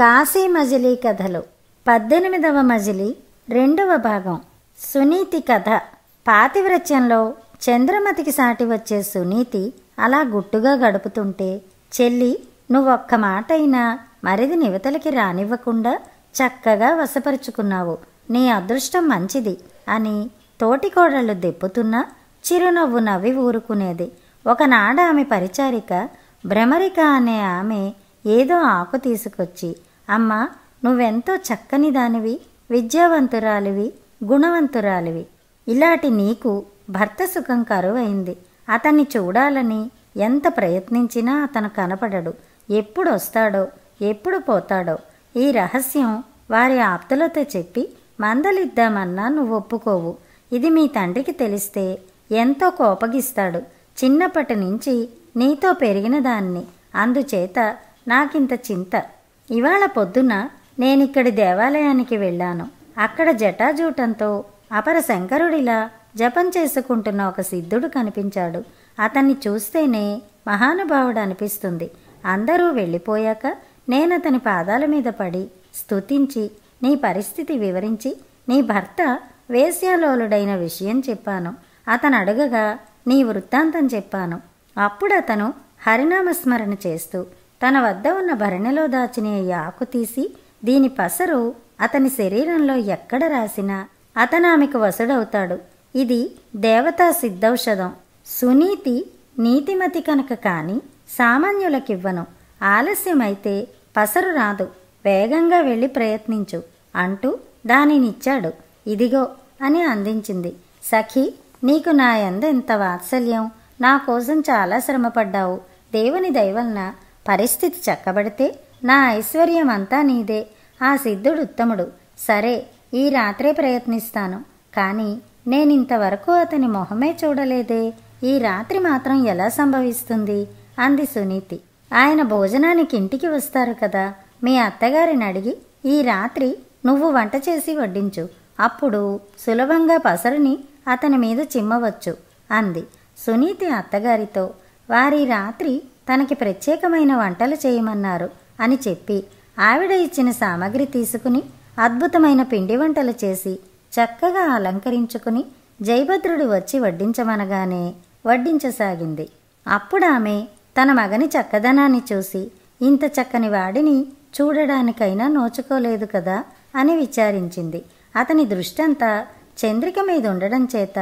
కాశీ మజిలీ కథలు పద్దెనిమిదవ మజిలీ రెండవ భాగం సునీతి కథ పాతివ్రత్యంలో చంద్రమతికి సాటి వచ్చే సునీతి అలా గుట్టుగా గడుపుతుంటే చెల్లి నువ్వొక్క మాటైనా మరిది నివతలకి రానివ్వకుండా చక్కగా వశపరుచుకున్నావు నీ అదృష్టం మంచిది అని తోటికోడళ్ళు దెప్పుతున్నా చిరునవ్వు నవ్వి ఊరుకునేది ఒకనాడ ఆమె పరిచారిక భ్రమరిక అనే ఆమె ఏదో ఆకు తీసుకొచ్చి అమ్మ నువ్వెంతో చక్కని దానివి విద్యావంతురాలివి గుణవంతురాలివి ఇలాంటి నీకు భర్త సుఖం కరువైంది అతన్ని చూడాలని ఎంత ప్రయత్నించినా అతను కనపడడు ఎప్పుడు వస్తాడో ఎప్పుడు పోతాడో ఈ రహస్యం వారి ఆప్తులతో చెప్పి మందలిద్దామన్నా నువ్వు ఒప్పుకోవు ఇది మీ తండ్రికి తెలిస్తే ఎంతో కోపగిస్తాడు చిన్నప్పటి నుంచి నీతో పెరిగిన దాన్ని అందుచేత నాకింత చింత ఇవాళ పొద్దున నేనిక్కడి దేవాలయానికి వెళ్ళాను అక్కడ జటాజూటంతో అపర శంకరుడిలా జపం చేసుకుంటున్న ఒక సిద్ధుడు కనిపించాడు అతన్ని చూస్తేనే మహానుభావుడు అనిపిస్తుంది అందరూ వెళ్ళిపోయాక నేనతని పాదాల మీద పడి స్తుతించి నీ పరిస్థితి వివరించి నీ భర్త వేశ్యాలోలుడైన విషయం చెప్పాను అతను అడగగా నీ వృత్తాంతం చెప్పాను అప్పుడతను హరినామస్మరణ చేస్తూ తన వద్ద ఉన్న భరణిలో దాచిన ఆకు తీసి దీని పసరు అతని శరీరంలో ఎక్కడ రాసినా ఆమెకు వసుడవుతాడు ఇది దేవతా సిద్ధౌషధం సునీతి నీతిమతి కనుక కాని సామాన్యులకివ్వను ఆలస్యమైతే పసరు రాదు వేగంగా వెళ్ళి ప్రయత్నించు అంటూ దానినిచ్చాడు ఇదిగో అని అందించింది సఖి నీకు నా ఎంత వాత్సల్యం నా కోసం చాలా శ్రమపడ్డావు దేవుని దయవలన పరిస్థితి చక్కబడితే నా ఐశ్వర్యం అంతా నీదే ఆ సిద్ధుడు ఉత్తముడు సరే ఈ రాత్రే ప్రయత్నిస్తాను కానీ నేనింతవరకు అతని మొహమే చూడలేదే ఈ రాత్రి మాత్రం ఎలా సంభవిస్తుంది అంది సునీతి ఆయన భోజనానికి ఇంటికి వస్తారు కదా మీ అత్తగారిని అడిగి ఈ రాత్రి నువ్వు వంట చేసి వడ్డించు అప్పుడు సులభంగా పసరుని అతని మీద చిమ్మవచ్చు అంది సునీతి అత్తగారితో వారి రాత్రి తనకి ప్రత్యేకమైన వంటలు చేయమన్నారు అని చెప్పి ఆవిడ ఇచ్చిన సామాగ్రి తీసుకుని అద్భుతమైన పిండి వంటలు చేసి చక్కగా అలంకరించుకుని జయభద్రుడు వచ్చి వడ్డించమనగానే వడ్డించసాగింది అప్పుడు ఆమె తన మగని చక్కదనాన్ని చూసి ఇంత చక్కని వాడిని చూడడానికైనా నోచుకోలేదు కదా అని విచారించింది అతని దృష్టంతా చంద్రిక మీద ఉండడం చేత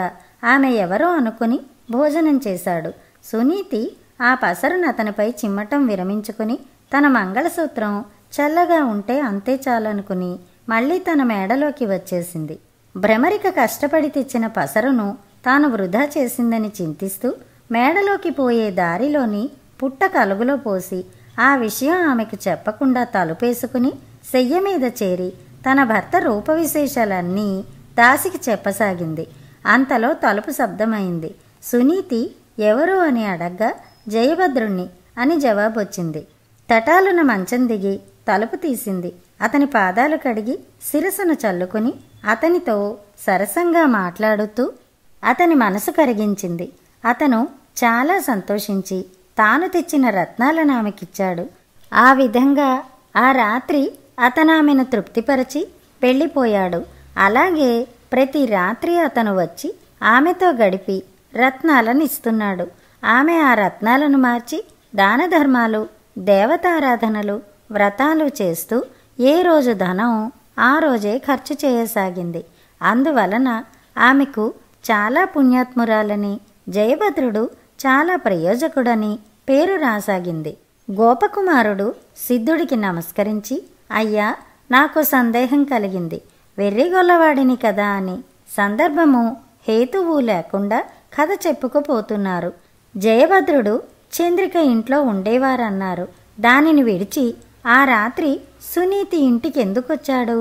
ఆమె ఎవరో అనుకుని భోజనం చేశాడు సునీతి ఆ పసరును అతనిపై చిమ్మటం విరమించుకుని తన మంగళసూత్రం చల్లగా ఉంటే అంతే చాలనుకుని మళ్ళీ తన మేడలోకి వచ్చేసింది భ్రమరిక కష్టపడి తెచ్చిన పసరును తాను వృధా చేసిందని చింతిస్తూ మేడలోకి పోయే దారిలోని పుట్ట కలుగులో పోసి ఆ విషయం ఆమెకు చెప్పకుండా తలుపేసుకుని సెయ్య మీద చేరి తన భర్త రూపవిశేషాలన్నీ దాసికి చెప్పసాగింది అంతలో తలుపు శబ్దమైంది సునీతి ఎవరు అని అడగ్గా జయభద్రుణ్ణి అని జవాబొచ్చింది తటాలున మంచం దిగి తలుపు తీసింది అతని పాదాలు కడిగి శిరసును చల్లుకుని అతనితో సరసంగా మాట్లాడుతూ అతని మనసు కరిగించింది అతను చాలా సంతోషించి తాను తెచ్చిన రత్నాలను ఆమెకిచ్చాడు ఆ విధంగా ఆ రాత్రి అతనామెను తృప్తిపరచి పెళ్ళిపోయాడు అలాగే ప్రతి రాత్రి అతను వచ్చి ఆమెతో గడిపి రత్నాలను ఇస్తున్నాడు ఆమె ఆ రత్నాలను మార్చి దానధర్మాలు దేవతారాధనలు వ్రతాలు చేస్తూ ఏ రోజు ధనం ఆ రోజే ఖర్చు చేయసాగింది అందువలన ఆమెకు చాలా పుణ్యాత్మురాలని జయభద్రుడు చాలా ప్రయోజకుడని పేరు రాసాగింది గోపకుమారుడు సిద్ధుడికి నమస్కరించి అయ్యా నాకు సందేహం కలిగింది వెర్రిగొల్లవాడిని కదా అని సందర్భము హేతువు లేకుండా కథ చెప్పుకుపోతున్నారు జయభద్రుడు చంద్రిక ఇంట్లో ఉండేవారన్నారు దానిని విడిచి ఆ రాత్రి సునీతి ఇంటికెందుకొచ్చాడు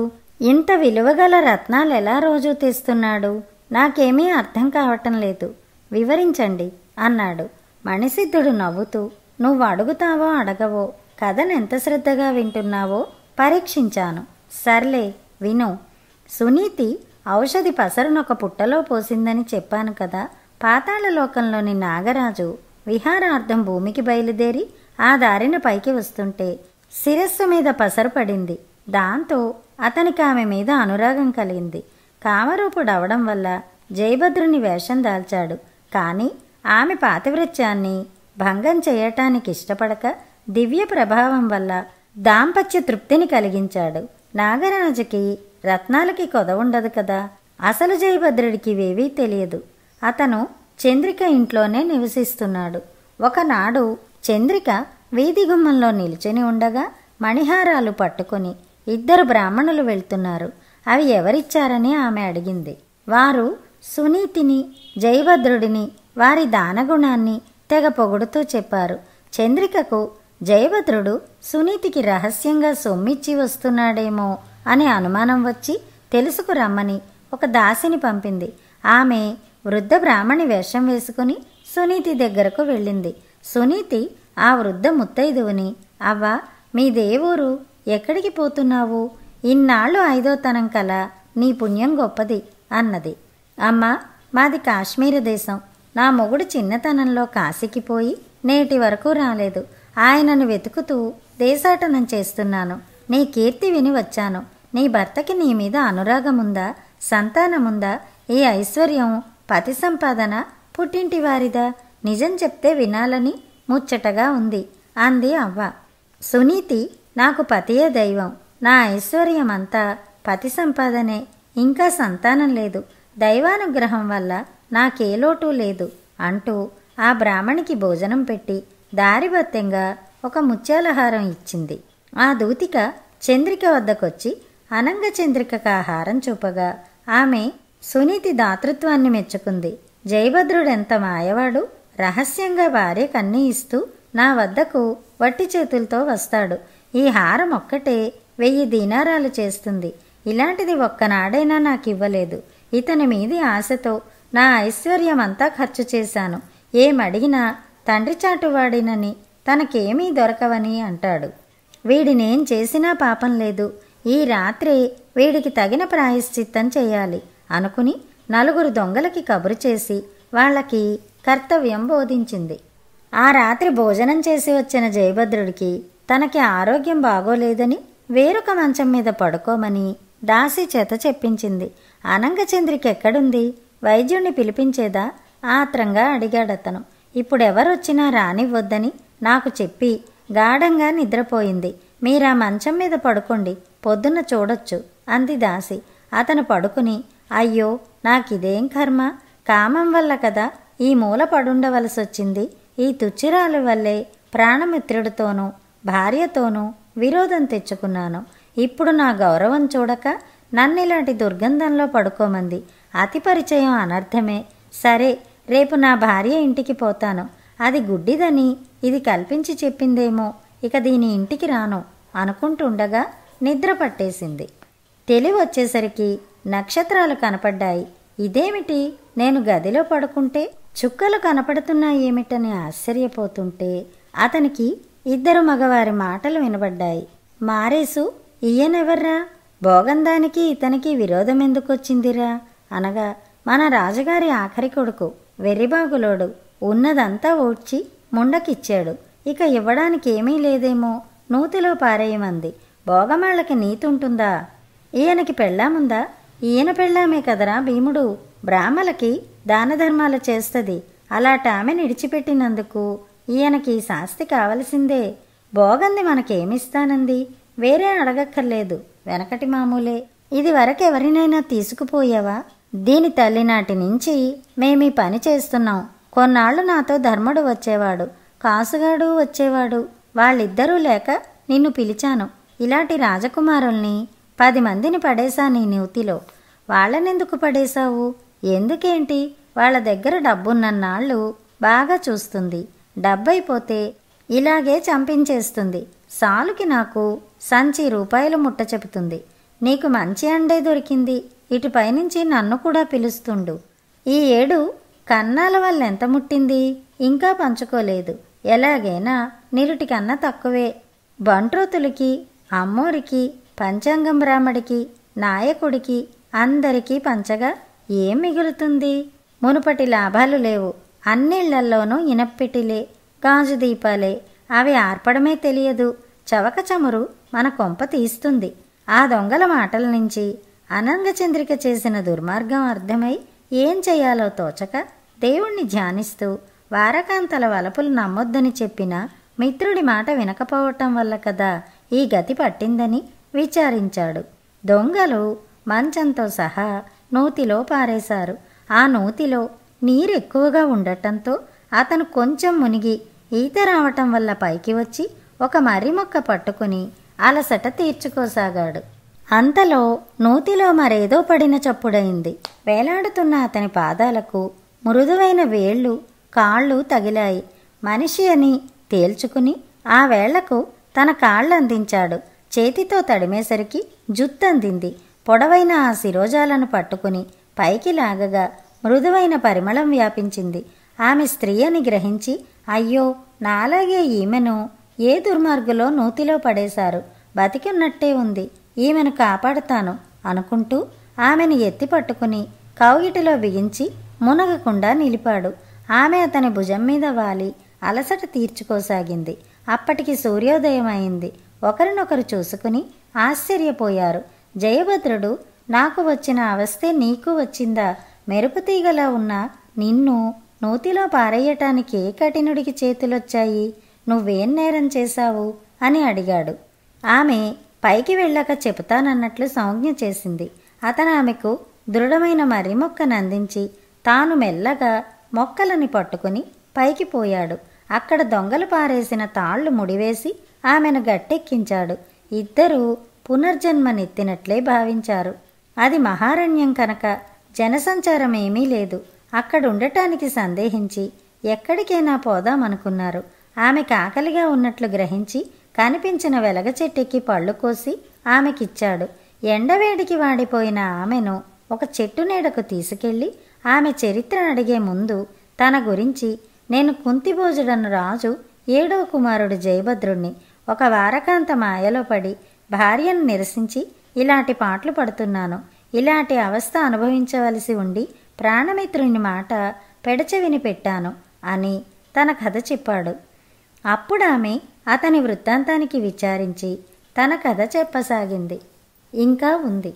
ఇంత విలువగల రత్నాలు ఎలా రోజూ తెస్తున్నాడు నాకేమీ అర్థం కావటం లేదు వివరించండి అన్నాడు మణిసిద్ధుడు నవ్వుతూ నువ్వు అడుగుతావో అడగవో కథనెంత శ్రద్ధగా వింటున్నావో పరీక్షించాను సర్లే విను సునీతి ఔషధి పసరునొక పుట్టలో పోసిందని చెప్పాను కదా పాతాళలోకంలోని నాగరాజు విహారార్థం భూమికి బయలుదేరి ఆ దారిన పైకి వస్తుంటే శిరస్సు మీద పసరు పడింది దాంతో అతనికి ఆమె మీద అనురాగం కలిగింది కామరూపుడవడం వల్ల జయభద్రుని వేషం దాల్చాడు కానీ ఆమె పాతివృత్యాన్ని భంగం చేయటానికి ఇష్టపడక దివ్య ప్రభావం వల్ల దాంపత్య తృప్తిని కలిగించాడు నాగరాజుకి రత్నాలకి కొద ఉండదు కదా అసలు జయభద్రుడికి ఇవేవీ తెలియదు అతను చంద్రిక ఇంట్లోనే నివసిస్తున్నాడు ఒకనాడు చంద్రిక వీధి గుమ్మంలో నిలిచిని ఉండగా మణిహారాలు పట్టుకొని ఇద్దరు బ్రాహ్మణులు వెళ్తున్నారు అవి ఎవరిచ్చారని ఆమె అడిగింది వారు సునీతిని జయభద్రుడిని వారి దానగుణాన్ని తెగ పొగుడుతూ చెప్పారు చంద్రికకు జయభద్రుడు సునీతికి రహస్యంగా సొమ్మిచ్చి వస్తున్నాడేమో అనే అనుమానం వచ్చి తెలుసుకురమ్మని ఒక దాసిని పంపింది ఆమె వృద్ధ బ్రాహ్మణి వేషం వేసుకుని సునీతి దగ్గరకు వెళ్ళింది సునీతి ఆ వృద్ధ ముత్తైదువుని అవ్వ మీ దేవూరు ఎక్కడికి పోతున్నావు ఇన్నాళ్ళు ఐదోతనం కల నీ పుణ్యం గొప్పది అన్నది అమ్మ మాది కాశ్మీర దేశం నా మొగుడు చిన్నతనంలో కాశీకి పోయి నేటి వరకు రాలేదు ఆయనను వెతుకుతూ దేశాటనం చేస్తున్నాను నీ కీర్తి విని వచ్చాను నీ భర్తకి నీ మీద అనురాగముందా సంతానముందా ఈ ఐశ్వర్యం పతి సంపాదన పుట్టింటి వారిదా నిజం చెప్తే వినాలని ముచ్చటగా ఉంది అంది అవ్వ సునీతి నాకు పతియే దైవం నా ఐశ్వర్యమంతా పతి సంపాదనే ఇంకా సంతానం లేదు దైవానుగ్రహం వల్ల నాకే లోటు లేదు అంటూ ఆ బ్రాహ్మణికి భోజనం పెట్టి దారిబత్యంగా ఒక ముత్యాలహారం ఇచ్చింది ఆ దూతిక చంద్రిక వద్దకొచ్చి అనంగ చంద్రికకు ఆహారం చూపగా ఆమె సునీతి దాతృత్వాన్ని మెచ్చుకుంది జయభద్రుడెంత మాయవాడు రహస్యంగా భార్య కన్నీ ఇస్తూ నా వద్దకు వట్టి చేతులతో వస్తాడు ఈ హారం ఒక్కటే వెయ్యి దీనారాలు చేస్తుంది ఇలాంటిది ఒక్కనాడైనా నాకు ఇవ్వలేదు ఇతని మీది ఆశతో నా ఐశ్వర్యమంతా ఖర్చు చేశాను ఏమడిగినా తండ్రి చాటువాడినని తనకేమీ దొరకవని అంటాడు వీడినేం చేసినా పాపం లేదు ఈ రాత్రి వీడికి తగిన ప్రాయశ్చిత్తం చేయాలి అనుకుని నలుగురు దొంగలకి కబురు చేసి వాళ్లకి కర్తవ్యం బోధించింది ఆ రాత్రి భోజనం చేసి వచ్చిన జయభద్రుడికి తనకి ఆరోగ్యం బాగోలేదని వేరొక మంచం మీద పడుకోమని దాసి చేత చెప్పించింది అనంగచంద్రికి ఎక్కడుంది వైద్యుణ్ణి పిలిపించేదా ఆత్రంగా అడిగాడతను ఇప్పుడెవరొచ్చినా రానివ్వద్దని నాకు చెప్పి గాఢంగా నిద్రపోయింది మీరా మంచం మీద పడుకోండి పొద్దున్న చూడొచ్చు అంది దాసి అతను పడుకుని అయ్యో నాకిదేం కర్మ కామం వల్ల కదా ఈ మూల పడుండవలసొచ్చింది ఈ తుచ్చిరాలు వల్లే ప్రాణమిత్రుడితోనూ భార్యతోనూ విరోధం తెచ్చుకున్నాను ఇప్పుడు నా గౌరవం చూడక నన్ను ఇలాంటి దుర్గంధంలో పడుకోమంది అతి పరిచయం అనర్థమే సరే రేపు నా భార్య ఇంటికి పోతాను అది గుడ్డిదని ఇది కల్పించి చెప్పిందేమో ఇక దీని ఇంటికి రాను అనుకుంటుండగా నిద్ర పట్టేసింది తెలివి వచ్చేసరికి నక్షత్రాలు కనపడ్డాయి ఇదేమిటి నేను గదిలో పడుకుంటే చుక్కలు కనపడుతున్నాయేమిటని ఆశ్చర్యపోతుంటే అతనికి ఇద్దరు మగవారి మాటలు వినబడ్డాయి మారేసు ఈయనెవర్రా భోగందానికి ఇతనికి విరోధం ఎందుకొచ్చిందిరా అనగా మన రాజుగారి ఆఖరి కొడుకు వెర్రిబాగులోడు ఉన్నదంతా ఓడ్చి ముండకిచ్చాడు ఇక ఇవ్వడానికి ఏమీ లేదేమో నూతిలో పారేయమంది భోగమాళ్ళకి నీతుంటుందా ఈయనకి పెళ్ళాముందా ఈయన పెళ్ళామే కదరా భీముడు బ్రాహ్మలకి దానధర్మాలు చేస్తుంది అలాట ఆమె నిడిచిపెట్టినందుకు ఈయనకి శాస్తి కావలసిందే బోగంది మనకేమిస్తానంది వేరే అడగక్కర్లేదు వెనకటి మామూలే ఇది వరకెవరినైనా తీసుకుపోయావా దీని తల్లినాటి నుంచి మేమీ పని చేస్తున్నాం కొన్నాళ్ళు నాతో ధర్మడు వచ్చేవాడు కాసుగాడు వచ్చేవాడు వాళ్ళిద్దరూ లేక నిన్ను పిలిచాను ఇలాంటి రాజకుమారుల్ని పది మందిని పడేశా నీ నివుతిలో వాళ్ళనెందుకు పడేశావు ఎందుకేంటి వాళ్ళ దగ్గర డబ్బున్నన్నాళ్ళు బాగా చూస్తుంది డబ్బైపోతే ఇలాగే చంపించేస్తుంది సాలుకి నాకు సంచి రూపాయలు ముట్ట చెబుతుంది నీకు మంచి అండే దొరికింది ఇటుపైనుంచి నన్ను కూడా పిలుస్తుండు ఈ ఏడు కన్నాల వల్ల ఎంత ముట్టింది ఇంకా పంచుకోలేదు ఎలాగైనా నిరుటికన్నా తక్కువే బంట్రోతులకి అమ్మోరికి పంచాంగం బ్రాహ్మడికి నాయకుడికి అందరికీ పంచగా ఏం మిగులుతుంది మునుపటి లాభాలు లేవు అన్నిళ్లల్లోనూ ఇనప్పిటిలే గాజు దీపాలే అవి ఆర్పడమే తెలియదు చవక చమురు మన కొంప తీస్తుంది ఆ దొంగల మాటల నుంచి అనంగచంద్రిక చేసిన దుర్మార్గం అర్థమై ఏం చేయాలో తోచక దేవుణ్ణి ధ్యానిస్తూ వారకాంతల వలపులు నమ్మొద్దని చెప్పిన మిత్రుడి మాట వినకపోవటం వల్ల కదా ఈ గతి పట్టిందని విచారించాడు దొంగలు మంచంతో సహా నూతిలో పారేశారు ఆ నూతిలో నీరెక్కువగా ఉండటంతో అతను కొంచెం మునిగి ఈత రావటం వల్ల పైకి వచ్చి ఒక మర్రి మొక్క పట్టుకుని అలసట తీర్చుకోసాగాడు అంతలో నూతిలో మరేదో పడిన చప్పుడైంది వేలాడుతున్న అతని పాదాలకు మృదువైన వేళ్ళు కాళ్ళు తగిలాయి మనిషి అని తేల్చుకుని ఆ వేళ్లకు తన కాళ్ళందించాడు చేతితో తడిమేసరికి జుత్తందింది పొడవైన ఆ శిరోజాలను పట్టుకుని పైకి లాగగా మృదువైన పరిమళం వ్యాపించింది ఆమె స్త్రీ అని గ్రహించి అయ్యో నాలాగే ఈమెను ఏ దుర్మార్గులో నూతిలో పడేశారు బతికున్నట్టే ఉంది ఈమెను కాపాడుతాను అనుకుంటూ ఆమెను ఎత్తి పట్టుకుని కౌగిటిలో బిగించి మునగకుండా నిలిపాడు ఆమె అతని భుజం మీద వాలి అలసట తీర్చుకోసాగింది అప్పటికి సూర్యోదయం అయింది ఒకరినొకరు చూసుకుని ఆశ్చర్యపోయారు జయభద్రుడు నాకు వచ్చిన అవస్థే నీకు వచ్చిందా మెరుపుతీగలా ఉన్న నిన్ను నూతిలో పారేయటానికి ఏ కఠినుడికి చేతులొచ్చాయి నువ్వేం నేరం చేశావు అని అడిగాడు ఆమె పైకి వెళ్ళాక చెబుతానన్నట్లు సంజ్ఞ చేసింది అతను ఆమెకు దృఢమైన మర్రి మొక్కను అందించి తాను మెల్లగా మొక్కలని పట్టుకుని పైకి పోయాడు అక్కడ దొంగలు పారేసిన తాళ్లు ముడివేసి ఆమెను గట్టెక్కించాడు ఇద్దరూ పునర్జన్మనెత్తినట్లే భావించారు అది మహారణ్యం కనుక జనసంచారమేమీ లేదు అక్కడ ఉండటానికి సందేహించి ఎక్కడికైనా పోదామనుకున్నారు ఆమె కాకలిగా ఉన్నట్లు గ్రహించి కనిపించిన వెలగ చెట్టుకి పళ్ళు కోసి ఆమెకిచ్చాడు ఎండవేడికి వాడిపోయిన ఆమెను ఒక చెట్టు నీడకు తీసుకెళ్ళి ఆమె చరిత్ర అడిగే ముందు తన గురించి నేను కుంతిభోజుడను రాజు ఏడో కుమారుడు జయభద్రుణ్ణి ఒక వారకాంత మాయలో పడి భార్యను నిరసించి ఇలాంటి పాటలు పడుతున్నాను ఇలాంటి అవస్థ అనుభవించవలసి ఉండి ప్రాణమిత్రుని మాట పెడచెవిని పెట్టాను అని తన కథ చెప్పాడు అప్పుడు ఆమె అతని వృత్తాంతానికి విచారించి తన కథ చెప్పసాగింది ఇంకా ఉంది